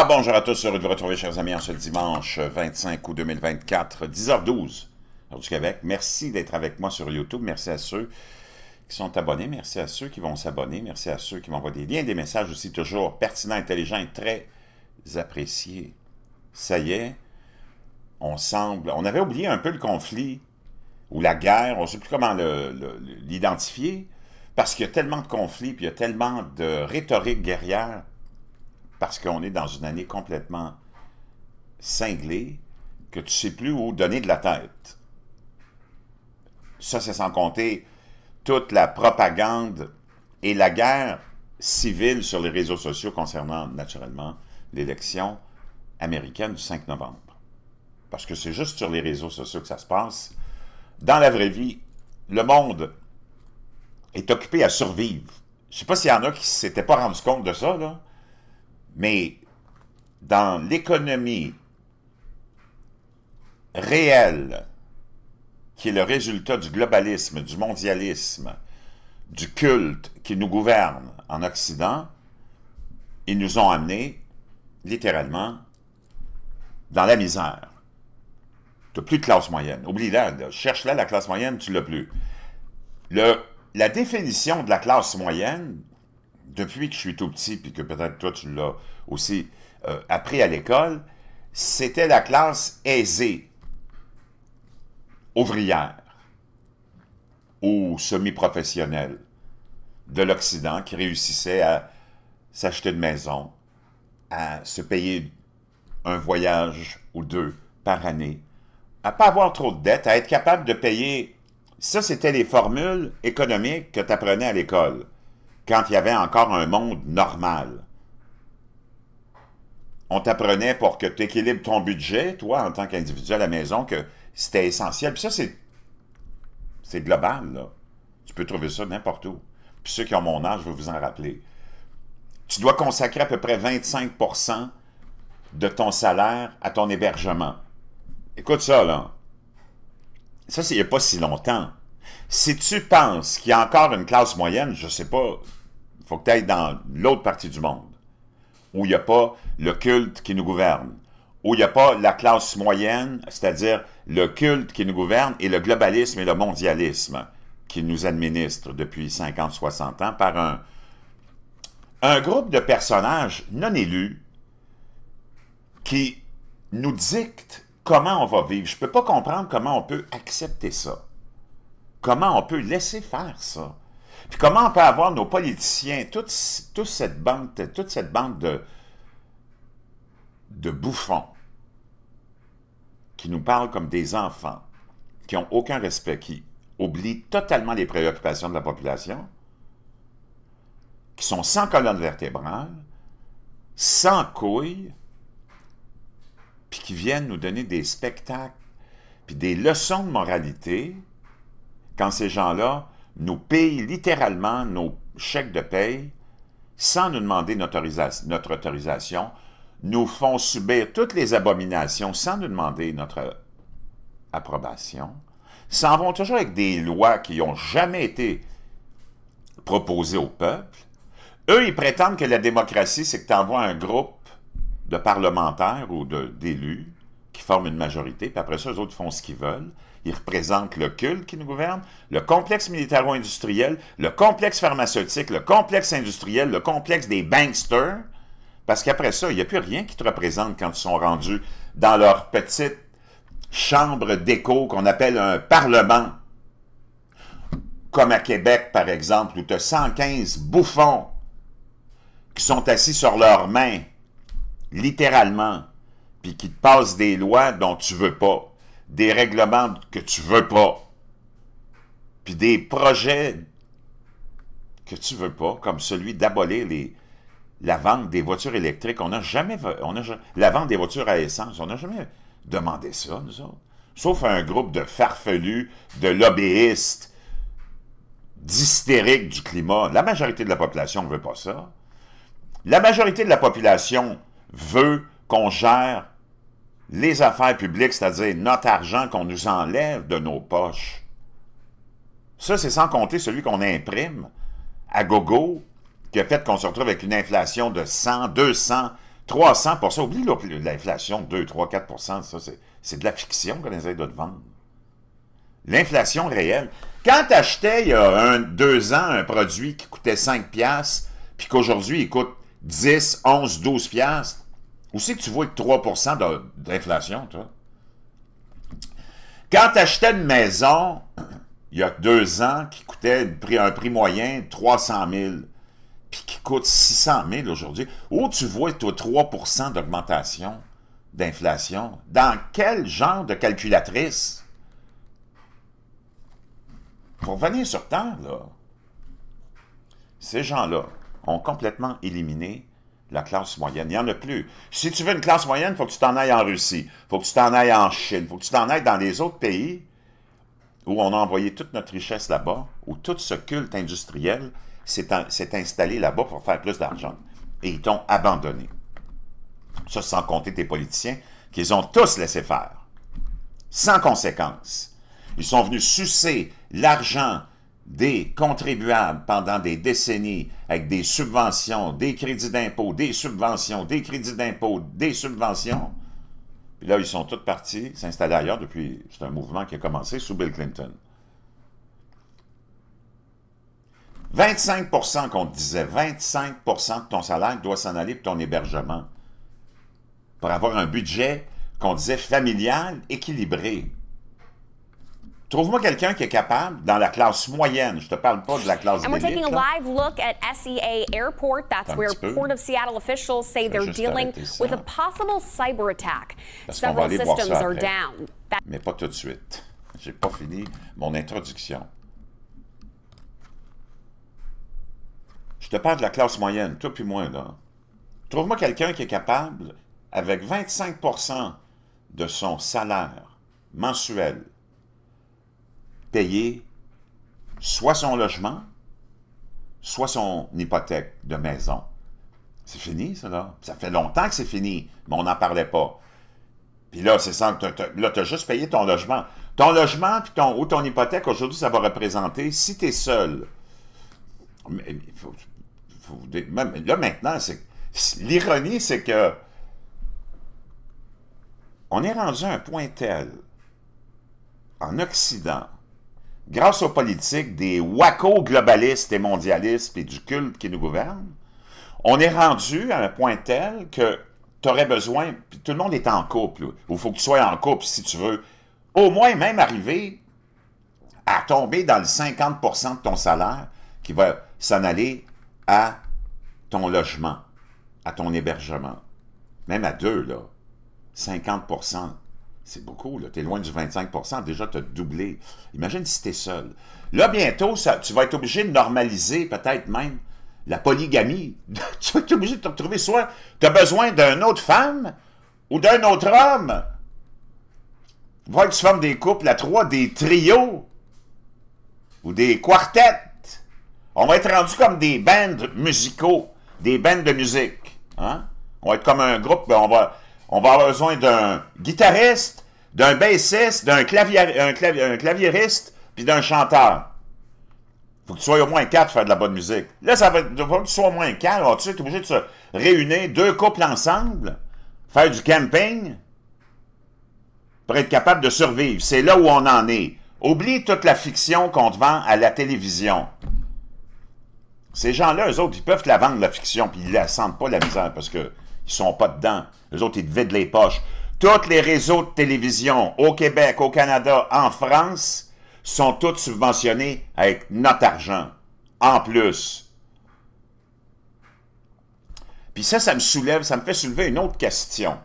Ah, bonjour à tous, heureux de vous retrouver, chers amis, en ce dimanche 25 euh, août 2024, 10h12, heure du Québec. Merci d'être avec moi sur YouTube. Merci à ceux qui sont abonnés. Merci à ceux qui vont s'abonner. Merci à ceux qui m'envoient des liens, des messages aussi toujours pertinents, intelligents et très appréciés. Ça y est, on semble... On avait oublié un peu le conflit ou la guerre, on ne sait plus comment l'identifier, parce qu'il y a tellement de conflits, puis il y a tellement de rhétorique guerrière parce qu'on est dans une année complètement cinglée, que tu ne sais plus où donner de la tête. Ça, c'est sans compter toute la propagande et la guerre civile sur les réseaux sociaux concernant naturellement l'élection américaine du 5 novembre. Parce que c'est juste sur les réseaux sociaux que ça se passe. Dans la vraie vie, le monde est occupé à survivre. Je ne sais pas s'il y en a qui ne s'étaient pas rendu compte de ça, là. Mais dans l'économie réelle, qui est le résultat du globalisme, du mondialisme, du culte qui nous gouverne en Occident, ils nous ont amenés, littéralement, dans la misère. Tu plus de classe moyenne. Oublie-la, cherche-la, la classe moyenne, tu l'as plus. Le, la définition de la classe moyenne depuis que je suis tout petit, puis que peut-être toi tu l'as aussi euh, appris à l'école, c'était la classe aisée, ouvrière ou semi-professionnelle de l'Occident qui réussissait à s'acheter une maison, à se payer un voyage ou deux par année, à pas avoir trop de dettes, à être capable de payer. Ça, c'était les formules économiques que tu apprenais à l'école quand il y avait encore un monde normal. On t'apprenait pour que tu équilibres ton budget, toi, en tant qu'individu à la maison, que c'était essentiel. Puis ça, c'est global, là. Tu peux trouver ça n'importe où. Puis ceux qui ont mon âge, je vais vous en rappeler. Tu dois consacrer à peu près 25 de ton salaire à ton hébergement. Écoute ça, là. Ça, c'est il n'y a pas si longtemps. Si tu penses qu'il y a encore une classe moyenne, je ne sais pas faut que tu ailles dans l'autre partie du monde, où il n'y a pas le culte qui nous gouverne, où il n'y a pas la classe moyenne, c'est-à-dire le culte qui nous gouverne, et le globalisme et le mondialisme qui nous administrent depuis 50-60 ans par un, un groupe de personnages non élus qui nous dictent comment on va vivre. Je ne peux pas comprendre comment on peut accepter ça. Comment on peut laisser faire ça. Puis comment on peut avoir nos politiciens, toute, cette bande, toute cette bande de, de bouffons qui nous parlent comme des enfants, qui n'ont aucun respect, qui oublient totalement les préoccupations de la population, qui sont sans colonne vertébrale, sans couilles, puis qui viennent nous donner des spectacles, puis des leçons de moralité, quand ces gens-là nous payent littéralement nos chèques de paye sans nous demander notre, autorisation, nous font subir toutes les abominations sans nous demander notre approbation, s'en vont toujours avec des lois qui n'ont jamais été proposées au peuple. Eux, ils prétendent que la démocratie, c'est que tu envoies un groupe de parlementaires ou d'élus qui forment une majorité, puis après ça, les autres font ce qu'ils veulent il représente le culte qui nous gouverne, le complexe militaro-industriel, le complexe pharmaceutique, le complexe industriel, le complexe des banksters, parce qu'après ça, il n'y a plus rien qui te représente quand ils sont rendus dans leur petite chambre d'écho qu'on appelle un parlement. Comme à Québec, par exemple, où tu as 115 bouffons qui sont assis sur leurs mains, littéralement, puis qui te passent des lois dont tu veux pas des règlements que tu veux pas, puis des projets que tu veux pas, comme celui d'abolir les, la vente des voitures électriques. On n'a jamais... On la vente des voitures à essence, on n'a jamais demandé ça, nous autres. Sauf à un groupe de farfelus, de lobbyistes, d'hystériques du climat. La majorité de la population ne veut pas ça. La majorité de la population veut qu'on gère les affaires publiques, c'est-à-dire notre argent qu'on nous enlève de nos poches. Ça, c'est sans compter celui qu'on imprime à gogo, qui a fait qu'on se retrouve avec une inflation de 100, 200, 300 pour ça. Oublie l'inflation, 2, 3, 4 ça, c'est de la fiction qu'on essaie de te vendre. L'inflation réelle. Quand tu achetais il y a un, deux ans un produit qui coûtait 5 piastres, puis qu'aujourd'hui il coûte 10, 11, 12 piastres, où si que tu vois que 3 d'inflation, toi? Quand tu achetais une maison, il y a deux ans, qui coûtait un prix moyen de 300 000, puis qui coûte 600 000 aujourd'hui, où tu vois, toi, 3 d'augmentation d'inflation? Dans quel genre de calculatrice? Pour venir sur Terre, là, ces gens-là ont complètement éliminé la classe moyenne, il n'y en a plus. Si tu veux une classe moyenne, il faut que tu t'en ailles en Russie, il faut que tu t'en ailles en Chine, il faut que tu t'en ailles dans les autres pays où on a envoyé toute notre richesse là-bas, où tout ce culte industriel s'est installé là-bas pour faire plus d'argent. Et ils t'ont abandonné. Ça, sans compter tes politiciens, qu'ils ont tous laissé faire. Sans conséquence. Ils sont venus sucer l'argent des contribuables pendant des décennies avec des subventions, des crédits d'impôt, des subventions, des crédits d'impôt, des subventions. Puis là, ils sont tous partis s'installent ailleurs depuis... C'est un mouvement qui a commencé sous Bill Clinton. 25 qu'on te disait, 25 de ton salaire doit s'en aller pour ton hébergement. Pour avoir un budget qu'on disait familial, équilibré. Trouve-moi quelqu'un qui est capable dans la classe moyenne. Je te parle pas de la classe And we're taking a e Port of Seattle officials say they're dealing with a possible Mais pas tout de suite. J'ai pas fini mon introduction. Je te parle de la classe moyenne, toi plus moins là. Trouve-moi quelqu'un qui est capable avec 25 de son salaire mensuel payer soit son logement, soit son hypothèque de maison. C'est fini, ça, là. Ça fait longtemps que c'est fini, mais on n'en parlait pas. Puis là, c'est ça, là, tu as juste payé ton logement. Ton logement puis ton, ou ton hypothèque, aujourd'hui, ça va représenter, si tu es seul, là, maintenant, c'est l'ironie, c'est que on est rendu à un point tel en Occident grâce aux politiques des WACO globalistes et mondialistes et du culte qui nous gouverne, on est rendu à un point tel que tu aurais besoin, puis tout le monde est en couple, il faut que tu sois en couple si tu veux, au moins même arriver à tomber dans le 50 de ton salaire qui va s'en aller à ton logement, à ton hébergement. Même à deux, là. 50 c'est beaucoup, là. T'es loin du 25 Déjà, t'as doublé. Imagine si t'es seul. Là, bientôt, ça, tu vas être obligé de normaliser, peut-être même, la polygamie. tu vas être obligé de te retrouver soit t'as besoin d'une autre femme ou d'un autre homme. Voir que tu formes des couples à trois, des trios ou des quartettes. On va être rendu comme des bands musicaux, des bands de musique. Hein? On va être comme un groupe, ben, on va on va avoir besoin d'un guitariste, d'un bassiste, d'un clavier, un claviériste, puis d'un chanteur. Faut que tu sois au moins quatre pour faire de la bonne musique. Là, ça va, être, que tu sois au moins quatre. tu es obligé de se réunir, deux couples ensemble, faire du camping, pour être capable de survivre. C'est là où on en est. Oublie toute la fiction qu'on te vend à la télévision. Ces gens-là, eux autres, ils peuvent te la vendre, la fiction, puis ils la sentent pas, la misère, parce que ils sont pas dedans. Les autres, ils te vident les poches. Tous les réseaux de télévision au Québec, au Canada, en France, sont tous subventionnés avec notre argent. En plus. Puis ça, ça me soulève, ça me fait soulever une autre question.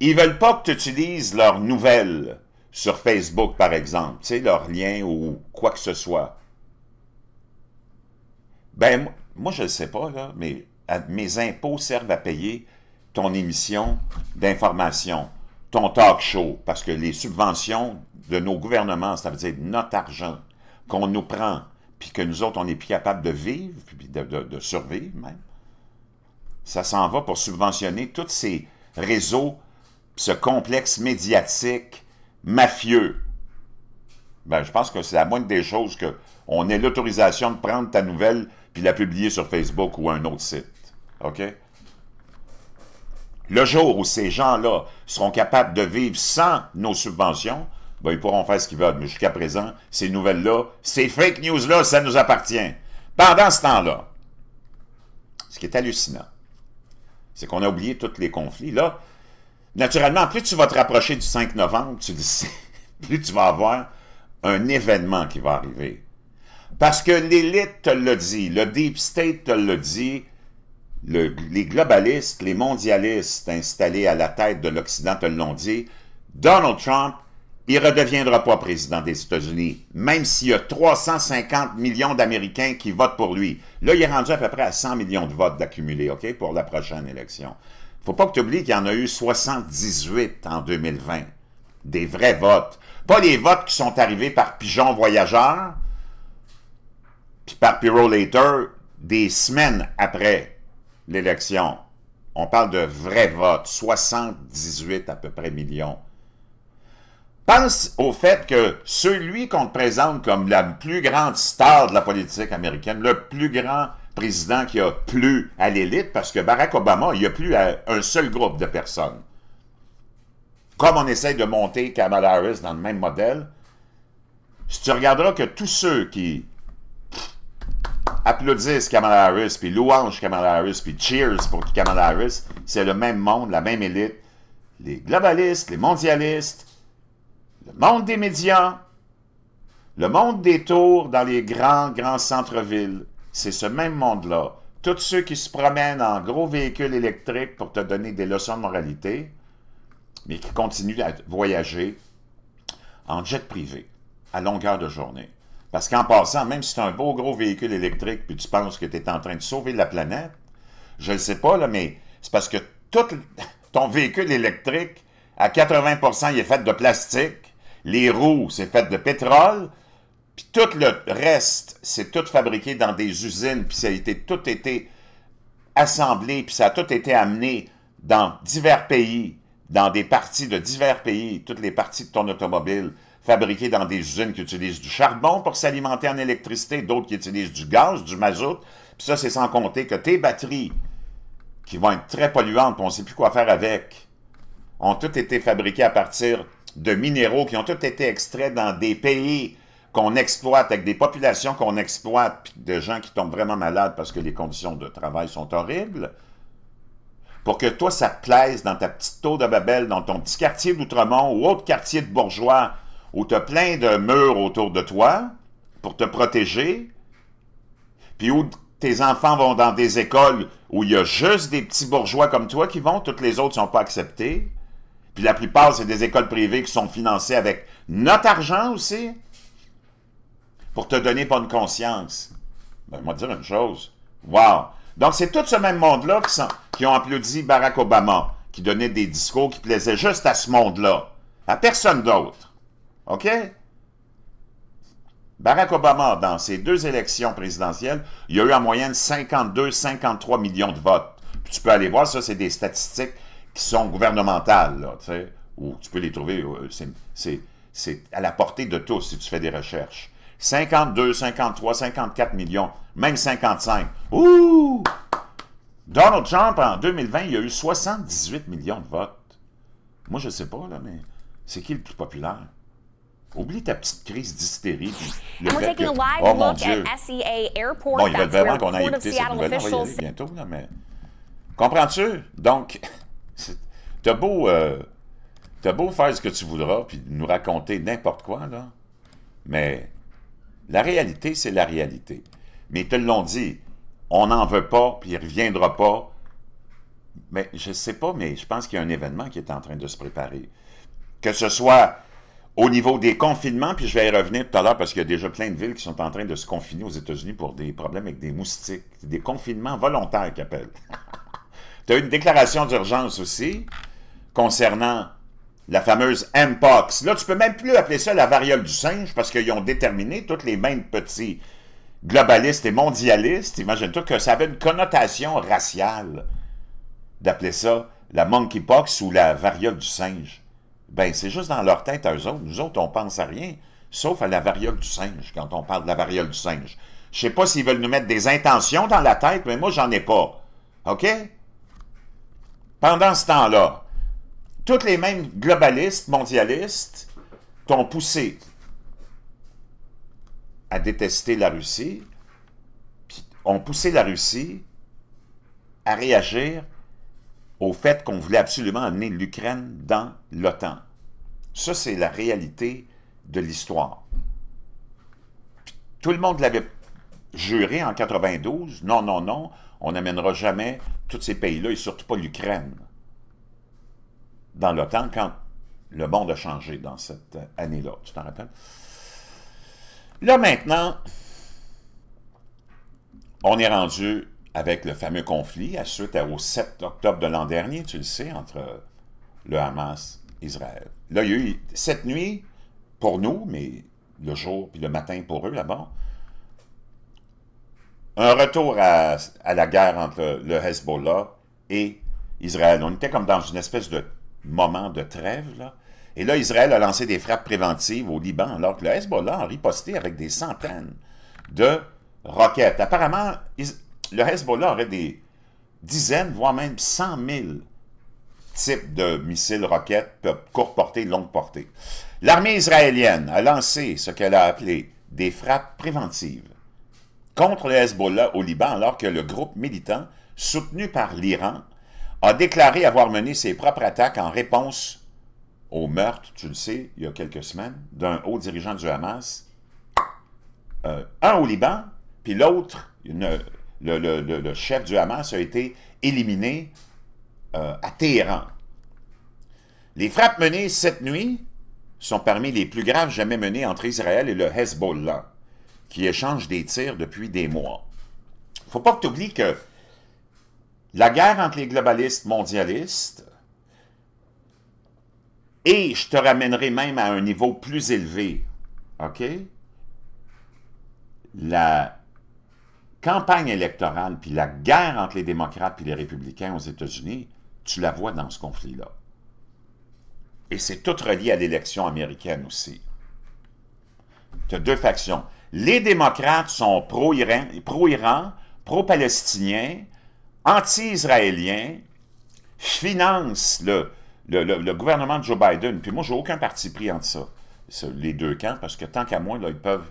Ils ne veulent pas que tu utilises leurs nouvelles sur Facebook, par exemple, tu sais, leurs liens ou quoi que ce soit. Ben, moi, je ne sais pas, là, mais mes impôts servent à payer ton émission d'information, ton talk show, parce que les subventions de nos gouvernements, ça veut dire notre argent qu'on nous prend, puis que nous autres, on n'est plus capable de vivre, puis de, survivre même, ça s'en va pour subventionner tous ces réseaux, ce complexe médiatique mafieux. Ben, je pense que c'est la moindre des choses qu'on ait l'autorisation de prendre ta nouvelle puis la publier sur Facebook ou un autre site. OK? Le jour où ces gens-là seront capables de vivre sans nos subventions, ben, ils pourront faire ce qu'ils veulent. Mais jusqu'à présent, ces nouvelles-là, ces fake news-là, ça nous appartient. Pendant ce temps-là, ce qui est hallucinant, c'est qu'on a oublié tous les conflits. Là, naturellement, plus tu vas te rapprocher du 5 novembre, tu plus tu vas avoir un événement qui va arriver. Parce que l'élite te le dit, le deep state te le dit, les globalistes, les mondialistes installés à la tête de l'Occident te l'ont dit, Donald Trump, il ne redeviendra pas président des États-Unis, même s'il y a 350 millions d'Américains qui votent pour lui. Là, il est rendu à peu près à 100 millions de votes d'accumulés, OK, pour la prochaine élection. faut pas que tu oublies qu'il y en a eu 78 en 2020, des vrais votes. Pas les votes qui sont arrivés par pigeon voyageur, puis par later, des semaines après l'élection. On parle de vrais vote, 78 à peu près millions. Pense au fait que celui qu'on te présente comme la plus grande star de la politique américaine, le plus grand président qui a plu à l'élite, parce que Barack Obama, il a plus un seul groupe de personnes. Comme on essaye de monter Kamala Harris dans le même modèle, si tu regarderas que tous ceux qui applaudissent Kamala Harris, puis louange Kamala Harris, puis cheers pour Kamala Harris, c'est le même monde, la même élite. Les globalistes, les mondialistes, le monde des médias, le monde des tours dans les grands, grands centres-villes. C'est ce même monde-là. Tous ceux qui se promènent en gros véhicules électriques pour te donner des leçons de moralité, mais qui continuent à voyager en jet privé à longueur de journée. Parce qu'en passant, même si tu as un beau gros véhicule électrique puis tu penses que tu es en train de sauver la planète, je ne sais pas, là, mais c'est parce que tout ton véhicule électrique, à 80 il est fait de plastique, les roues, c'est fait de pétrole, puis tout le reste, c'est tout fabriqué dans des usines, puis ça a été tout été assemblé, puis ça a tout été amené dans divers pays, dans des parties de divers pays, toutes les parties de ton automobile fabriqués dans des usines qui utilisent du charbon pour s'alimenter en électricité, d'autres qui utilisent du gaz, du mazout. Puis ça, c'est sans compter que tes batteries, qui vont être très polluantes, puis on ne sait plus quoi faire avec, ont toutes été fabriquées à partir de minéraux qui ont toutes été extraits dans des pays qu'on exploite, avec des populations qu'on exploite, puis de gens qui tombent vraiment malades parce que les conditions de travail sont horribles, pour que toi, ça te plaise dans ta petite tour de Babel, dans ton petit quartier d'Outremont ou autre quartier de bourgeois où tu as plein de murs autour de toi pour te protéger, puis où tes enfants vont dans des écoles où il y a juste des petits bourgeois comme toi qui vont, toutes les autres ne sont pas acceptées, puis la plupart, c'est des écoles privées qui sont financées avec notre argent aussi, pour te donner bonne conscience. Ben, je dire une chose. Wow! Donc, c'est tout ce même monde-là qui, qui ont applaudi Barack Obama, qui donnait des discours qui plaisaient juste à ce monde-là, à personne d'autre. OK? Barack Obama, dans ses deux élections présidentielles, il y a eu en moyenne 52-53 millions de votes. tu peux aller voir, ça, c'est des statistiques qui sont gouvernementales, tu sais, ou tu peux les trouver, euh, c'est à la portée de tous si tu fais des recherches. 52, 53, 54 millions, même 55. Ouh! Donald Trump, en 2020, il y a eu 78 millions de votes. Moi, je ne sais pas, là, mais c'est qui le plus populaire? Oublie ta petite crise d'hystérie. Le Oh mon Dieu. E bon, vraiment qu'on aille On va bientôt, là, mais... Comprends-tu? Donc, t'as beau, euh, beau faire ce que tu voudras, puis nous raconter n'importe quoi, là, mais la réalité, c'est la réalité. Mais ils te l'ont dit, on n'en veut pas, puis il ne reviendra pas. Mais je ne sais pas, mais je pense qu'il y a un événement qui est en train de se préparer. Que ce soit au niveau des confinements, puis je vais y revenir tout à l'heure parce qu'il y a déjà plein de villes qui sont en train de se confiner aux États-Unis pour des problèmes avec des moustiques. Des confinements volontaires qu'ils appellent. tu as une déclaration d'urgence aussi concernant la fameuse Mpox. Là, tu peux même plus appeler ça la variole du singe parce qu'ils ont déterminé toutes les mêmes petits globalistes et mondialistes. Imagine-toi que ça avait une connotation raciale d'appeler ça la monkeypox ou la variole du singe ben c'est juste dans leur tête eux autres. Nous autres, on pense à rien, sauf à la variole du singe, quand on parle de la variole du singe. Je sais pas s'ils veulent nous mettre des intentions dans la tête, mais moi, j'en ai pas. OK? Pendant ce temps-là, toutes les mêmes globalistes, mondialistes, t'ont poussé à détester la Russie, puis ont poussé la Russie à réagir au fait qu'on voulait absolument amener l'Ukraine dans l'OTAN. Ça, c'est la réalité de l'histoire. Tout le monde l'avait juré en 92, non, non, non, on n'amènera jamais tous ces pays-là, et surtout pas l'Ukraine, dans l'OTAN, quand le monde a changé dans cette euh, année-là, tu t'en rappelles? Là, maintenant, on est rendu avec le fameux conflit à suite au 7 octobre de l'an dernier, tu le sais, entre le Hamas et Israël. Là, il y a eu cette nuit pour nous, mais le jour puis le matin pour eux là-bas, un retour à, la guerre entre le Hezbollah et Israël. On était comme dans une espèce de moment de trêve, là. Et là, Israël a lancé des frappes préventives au Liban, alors que le Hezbollah a riposté avec des centaines de roquettes. Apparemment, le Hezbollah aurait des dizaines, voire même cent mille types de missiles roquettes, courte portée, longue portée. L'armée israélienne a lancé ce qu'elle a appelé des frappes préventives contre le Hezbollah au Liban, alors que le groupe militant, soutenu par l'Iran, a déclaré avoir mené ses propres attaques en réponse au meurtre, tu le sais, il y a quelques semaines, d'un haut dirigeant du Hamas, euh, un au Liban, puis l'autre, une, le, chef du Hamas a été éliminé euh, à Téhéran. Les frappes menées cette nuit sont parmi les plus graves jamais menées entre Israël et le Hezbollah, qui échangent des tirs depuis des mois. Il ne faut pas que tu oublies que la guerre entre les globalistes mondialistes, et je te ramènerai même à un niveau plus élevé, OK? La campagne électorale, puis la guerre entre les démocrates et les républicains aux États-Unis, tu la vois dans ce conflit-là. Et c'est tout relié à l'élection américaine aussi. Tu as deux factions. Les démocrates sont pro-Iran, pro-Palestiniens, anti israéliens financent le, le, gouvernement de Joe Biden. Puis moi, je n'ai aucun parti pris entre ça, les deux camps, parce que tant qu'à moi, là, ils peuvent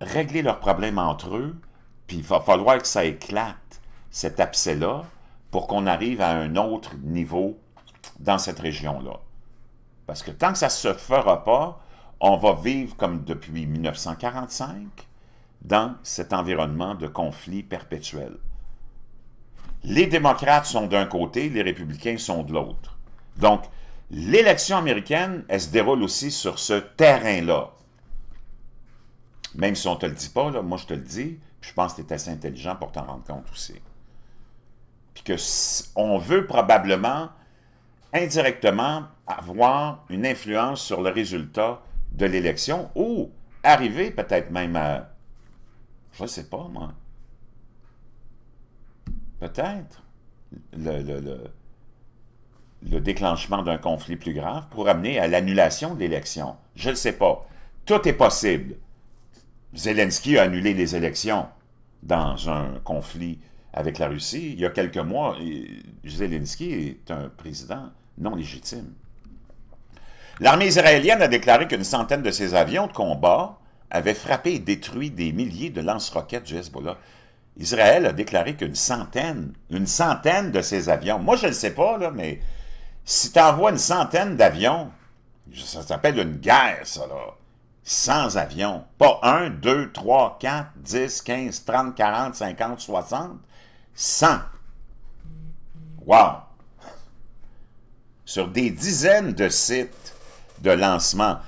régler leurs problèmes entre eux, puis il va falloir que ça éclate, cet abcès-là, pour qu'on arrive à un autre niveau dans cette région-là. Parce que tant que ça ne se fera pas, on va vivre comme depuis 1945 dans cet environnement de conflit perpétuel. Les démocrates sont d'un côté, les républicains sont de l'autre. Donc, l'élection américaine, elle se déroule aussi sur ce terrain-là. Même si on ne te le dit pas, là, moi je te le dis, je pense que tu es assez intelligent pour t'en rendre compte aussi. Puis que on veut probablement indirectement avoir une influence sur le résultat de l'élection ou arriver peut-être même à... Je ne sais pas, moi. Peut-être. Le, le, le, déclenchement d'un conflit plus grave pour amener à l'annulation de l'élection. Je ne sais pas. Tout est possible. Zelensky a annulé les élections dans un conflit avec la Russie. Il y a quelques mois, Zelensky est un président non légitime. L'armée israélienne a déclaré qu'une centaine de ses avions de combat avaient frappé et détruit des milliers de lance-roquettes du Hezbollah. Israël a déclaré qu'une centaine, une centaine de ses avions, moi je ne sais pas, là, mais si tu envoies une centaine d'avions, ça s'appelle une guerre, ça, là sans avions. Pas 1, 2, 3, 4, 10, 15, 30, 40, 50, 60. 100. Wow! Sur des dizaines de sites de lancement.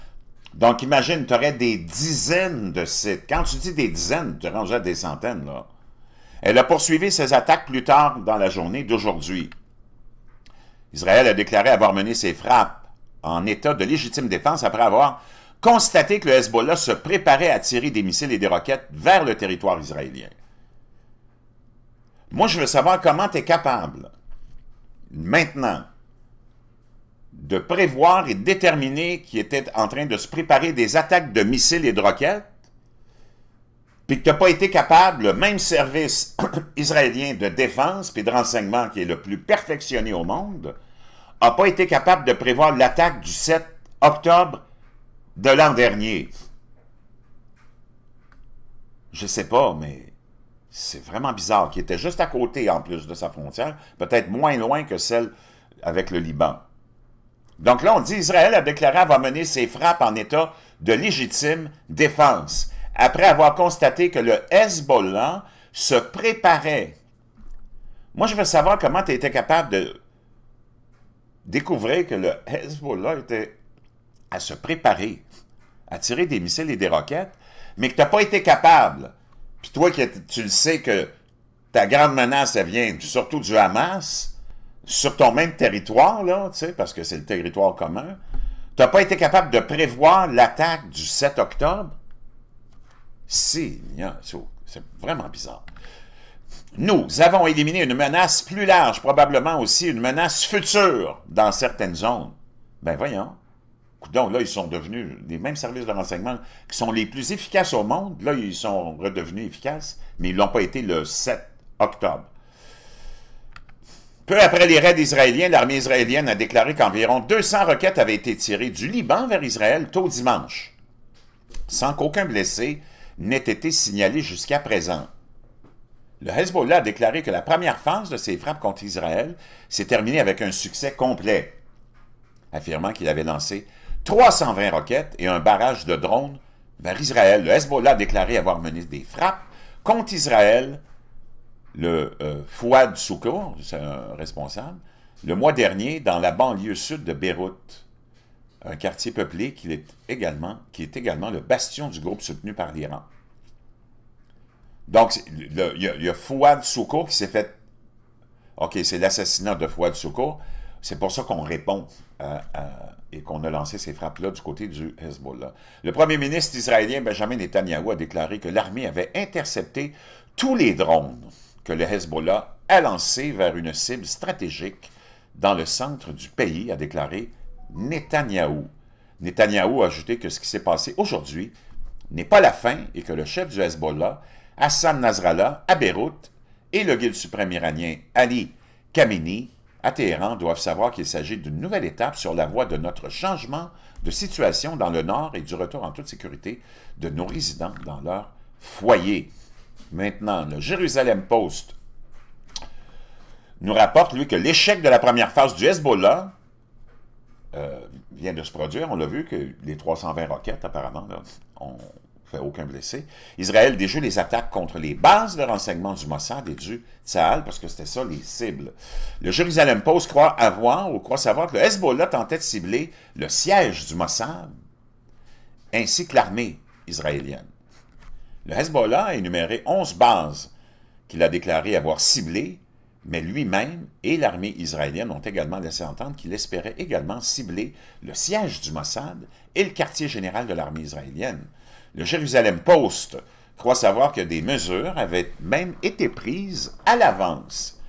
Donc, imagine, tu aurais des dizaines de sites. Quand tu dis des dizaines, tu ranges à des centaines, là. Elle a poursuivi ses attaques plus tard dans la journée d'aujourd'hui. Israël a déclaré avoir mené ses frappes en état de légitime défense après avoir constater que le Hezbollah se préparait à tirer des missiles et des roquettes vers le territoire israélien. Moi, je veux savoir comment tu es capable, maintenant, de prévoir et de déterminer qu'il était en train de se préparer des attaques de missiles et de roquettes, puis que tu n'as pas été capable, le même service israélien de défense et de renseignement qui est le plus perfectionné au monde, n'a pas été capable de prévoir l'attaque du 7 octobre de l'an dernier. Je sais pas, mais c'est vraiment bizarre, qu'il était juste à côté en plus de sa frontière, peut-être moins loin que celle avec le Liban. Donc là, on dit Israël a déclaré avoir mené ses frappes en état de légitime défense, après avoir constaté que le Hezbollah se préparait. Moi, je veux savoir comment tu étais capable de découvrir que le Hezbollah était à se préparer à tirer des missiles et des roquettes, mais que tu n'as pas été capable. Puis toi, qui tu le sais que ta grande menace, elle vient surtout du Hamas, sur ton même territoire, là, parce que c'est le territoire commun, tu n'as pas été capable de prévoir l'attaque du 7 octobre? Si, c'est vraiment bizarre. Nous avons éliminé une menace plus large, probablement aussi une menace future dans certaines zones. Ben voyons donc là, ils sont devenus les mêmes services de renseignement qui sont les plus efficaces au monde. Là, ils sont redevenus efficaces, mais ils l'ont pas été le 7 octobre. Peu après les raids israéliens, l'armée israélienne a déclaré qu'environ 200 roquettes avaient été tirées du Liban vers Israël tôt dimanche, sans qu'aucun blessé n'ait été signalé jusqu'à présent. Le Hezbollah a déclaré que la première phase de ses frappes contre Israël s'est terminée avec un succès complet, affirmant qu'il avait lancé 320 roquettes et un barrage de drones vers Israël. Le Hezbollah a déclaré avoir mené des frappes contre Israël. Le euh, Fouad Soukour, c'est un responsable, le mois dernier, dans la banlieue sud de Beyrouth, un quartier peuplé qui est également, le bastion du groupe soutenu par l'Iran. Donc, il y, a Fouad Soukour qui s'est fait... OK, c'est l'assassinat de Fouad Soukour. C'est pour ça qu'on répond euh, euh, et qu'on a lancé ces frappes-là du côté du Hezbollah. Le premier ministre israélien Benjamin Netanyahu a déclaré que l'armée avait intercepté tous les drones que le Hezbollah a lancés vers une cible stratégique dans le centre du pays, a déclaré Netanyahu. Netanyahou a ajouté que ce qui s'est passé aujourd'hui n'est pas la fin et que le chef du Hezbollah, Hassan Nasrallah, à Beyrouth, et le guide suprême iranien Ali Khamenei à Téhéran doivent savoir qu'il s'agit d'une nouvelle étape sur la voie de notre changement de situation dans le Nord et du retour en toute sécurité de nos résidents dans leur foyer. Maintenant, le Jérusalem Post nous rapporte, lui, que l'échec de la première phase du Hezbollah euh, vient de se produire. On l'a vu que les 320 roquettes, apparemment, ont fait aucun blessé. Israël déjoue les attaques contre les bases de renseignement du Mossad et du Tsahal, parce que c'était ça les cibles. Le Jérusalem Post croit avoir ou croit savoir que le Hezbollah tentait de cibler le siège du Mossad, ainsi que l'armée israélienne. Le Hezbollah a énuméré 11 bases qu'il a déclaré avoir ciblées, mais lui-même et l'armée israélienne ont également laissé entendre qu'il espérait également cibler le siège du Mossad et le quartier général de l'armée israélienne. Le Jérusalem Post croit savoir que des mesures avaient même été prises à l'avance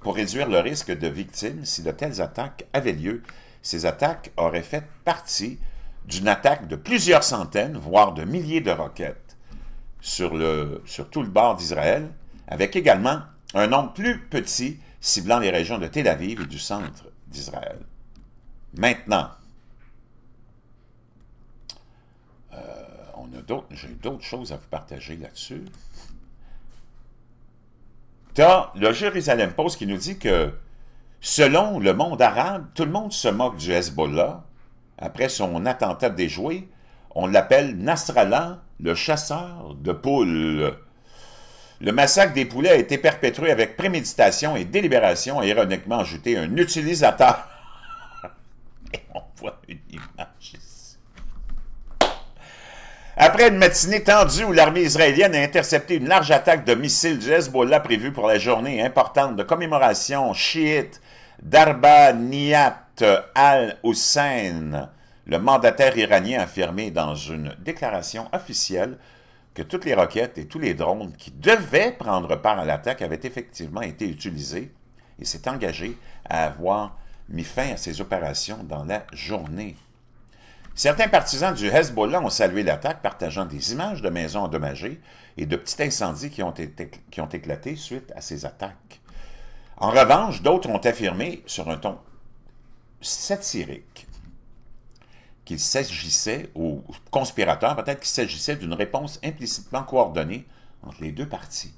pour réduire le risque de victimes si de telles attaques avaient lieu. Ces attaques auraient fait partie d'une attaque de plusieurs centaines, voire de milliers de roquettes sur, sur tout le bord d'Israël, avec également un nombre plus petit ciblant les régions de Tel Aviv et du centre d'Israël. Maintenant, J'ai d'autres choses à vous partager là-dessus. T'as le Jérusalem Post qui nous dit que, selon le monde arabe, tout le monde se moque du Hezbollah. Après son attentat déjoué, on l'appelle Nasrallah, le chasseur de poules. Le massacre des poulets a été perpétré avec préméditation et délibération, ironiquement ajouté un utilisateur. et on voit une image. Après une matinée tendue où l'armée israélienne a intercepté une large attaque de missiles du Hezbollah prévue pour la journée importante de commémoration chiite d'Arba al-Hussein, le mandataire iranien a affirmé dans une déclaration officielle que toutes les roquettes et tous les drones qui devaient prendre part à l'attaque avaient effectivement été utilisés et s'est engagé à avoir mis fin à ces opérations dans la journée. Certains partisans du Hezbollah ont salué l'attaque, partageant des images de maisons endommagées et de petits incendies qui ont, éclaté suite à ces attaques. En revanche, d'autres ont affirmé, sur un ton satirique, qu'il s'agissait, ou conspirateurs peut-être, qu'il s'agissait d'une réponse implicitement coordonnée entre les deux parties.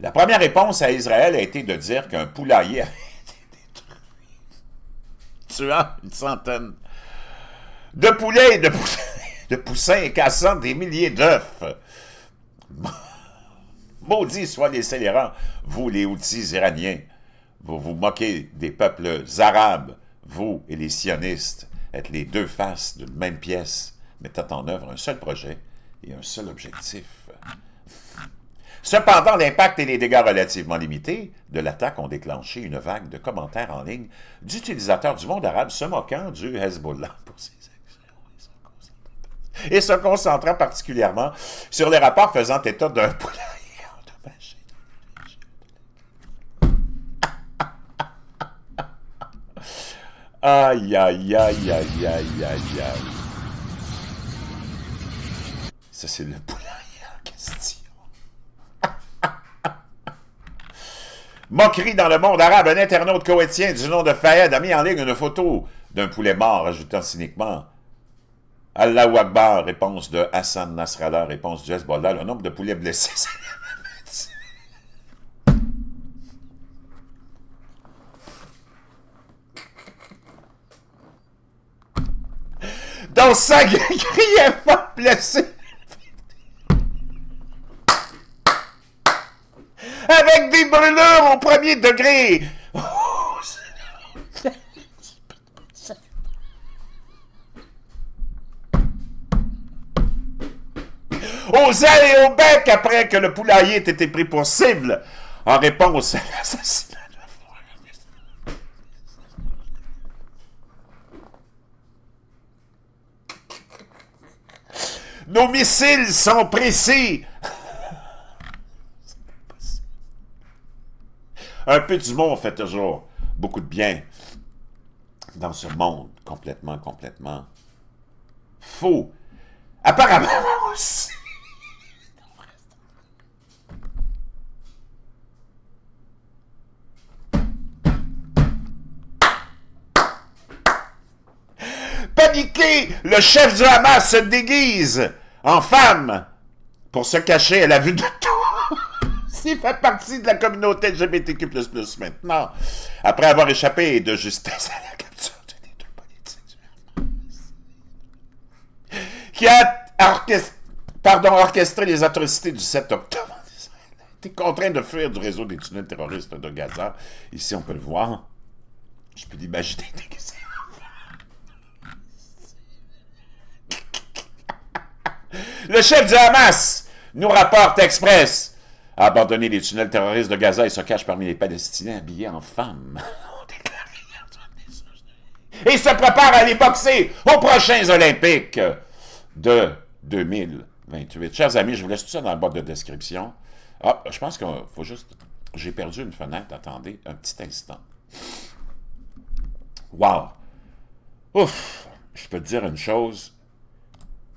La première réponse à Israël a été de dire qu'un poulailler avait été détruit, tuant une centaine de poulets et de poussins, de poussins cassant des milliers d'œufs. Maudits soient les scélérants, vous les outils iraniens. Vous vous moquez des peuples arabes, vous et les sionistes, êtes les deux faces d'une même pièce, mettant en œuvre un seul projet et un seul objectif. Cependant, l'impact et les dégâts relativement limités de l'attaque ont déclenché une vague de commentaires en ligne d'utilisateurs du monde arabe se moquant du Hezbollah pour et se concentrant particulièrement sur les rapports faisant état d'un poulailler Aïe, aïe, aïe, aïe, aïe, aïe, aïe. Ça, c'est le poulailler en question. Moquerie dans le monde arabe. Un internaute koweïtien du nom de Fayed a mis en ligne une photo d'un poulet mort, ajoutant cyniquement Allahu Akbar, réponse de Hassan Nasrallah, réponse du Hezbollah. Le nombre de poulets blessés, Dans sa pas blessé. Avec des brûlures au premier degré. aux ailes et au bec après que le poulailler ait été pris pour cible en réponse à de Nos missiles sont précis. Un peu du monde fait toujours beaucoup de bien dans ce monde complètement, complètement faux. Apparemment aussi. le chef du Hamas se déguise en femme pour se cacher à la vue de tout. S'il fait partie de la communauté LGBTQ++ maintenant, après avoir échappé de justesse à la capture de des politique. politiques qui a orchestré, les atrocités du 7 octobre été contraint de fuir du réseau des tunnels terroristes de Gaza. Ici, on peut le voir. Je peux l'imaginer déguisé Le chef du Hamas nous rapporte Express a abandonné les tunnels terroristes de Gaza et se cache parmi les Palestiniens habillés en femmes. et se prépare à aller boxer aux prochains Olympiques de 2028. Chers amis, je vous laisse tout ça dans la boîte de description. Ah, je pense qu'il faut juste... J'ai perdu une fenêtre. Attendez un petit instant. Wow! Ouf! Je peux te dire une chose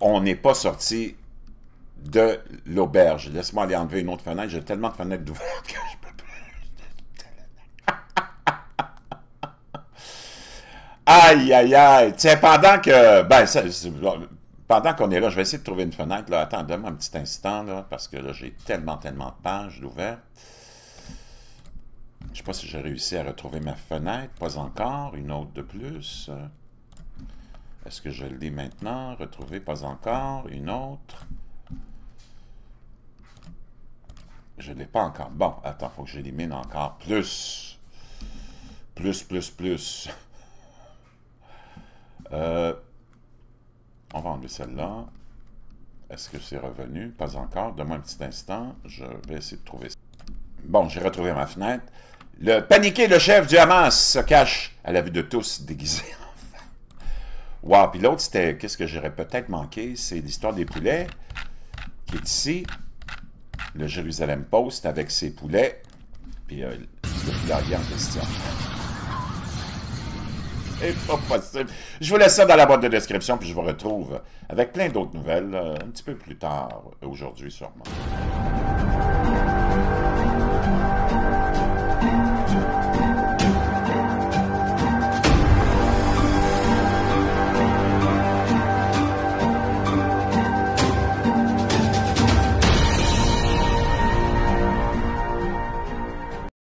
on n'est pas sorti de l'auberge. Laisse-moi aller enlever une autre fenêtre. J'ai tellement de fenêtres ouvertes que je peux plus. aïe, aïe, aïe. Tiens, pendant que... Ben, pendant qu'on est là, je vais essayer de trouver une fenêtre. Là. Attends, donne-moi un petit instant, parce que là, j'ai tellement, tellement de pages d'ouvertes. Je ne sais pas si j'ai réussi à retrouver ma fenêtre. Pas encore. Une autre de plus. Est-ce que je dis maintenant? Retrouver, pas encore. Une autre. Je ne l'ai pas encore. Bon, attends, faut que j'élimine encore plus. Plus, plus, plus. Euh, on va enlever celle-là. Est-ce que c'est revenu? Pas encore. Donne-moi un petit instant. Je vais essayer de trouver ça. Bon, j'ai retrouvé ma fenêtre. Le paniqué, le chef du Hamas, se cache à la vue de tous, déguisé Wow, puis l'autre, c'était, qu'est-ce que j'aurais peut-être manqué, c'est l'histoire des poulets, qui est ici, le Jérusalem Post avec ses poulets, puis euh, le poulailler en question. C'est pas possible. Je vous laisse ça dans la boîte de description, puis je vous retrouve avec plein d'autres nouvelles euh, un petit peu plus tard, aujourd'hui sûrement.